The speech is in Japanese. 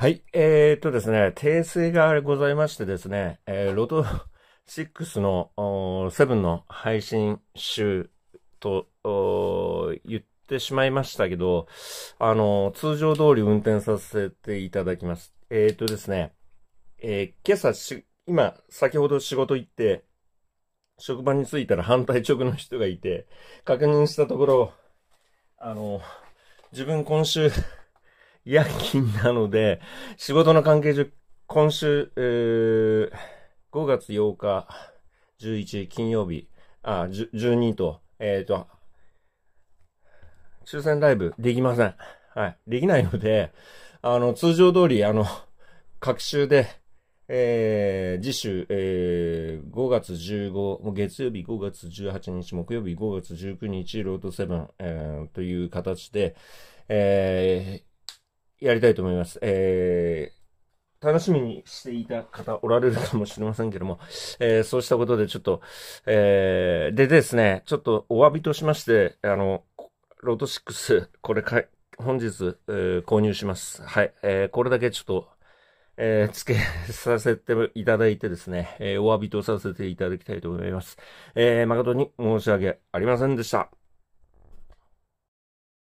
はい。えー、っとですね、訂正がございましてですね、えー、ロト6の7の配信集と言ってしまいましたけど、あの、通常通り運転させていただきます。えー、っとですね、えー、今朝し、今、先ほど仕事行って、職場に着いたら反対直の人がいて、確認したところ、あの、自分今週夜勤なので、仕事の関係上、今週、えー、5月8日、11金曜日、あ、12と、えっ、ー、と、抽選ライブできません。はい。できないので、あの、通常通り、あの、各週で、えー、次週、えー、5月15、もう月曜日5月18日、木曜日5月19日、ロードセブン、えー、という形で、えー、やりたいと思います。えー、楽しみにしていた方おられるかもしれませんけども、えー、そうしたことでちょっと、えー、でですね、ちょっとお詫びとしまして、あの、ロード6、これか、本日、えー、購入します。はい。えー、これだけちょっと、えー、付けさせていただいてですね、えー、お詫びとさせていただきたいと思います。えー、誠に申し訳ありませんでした。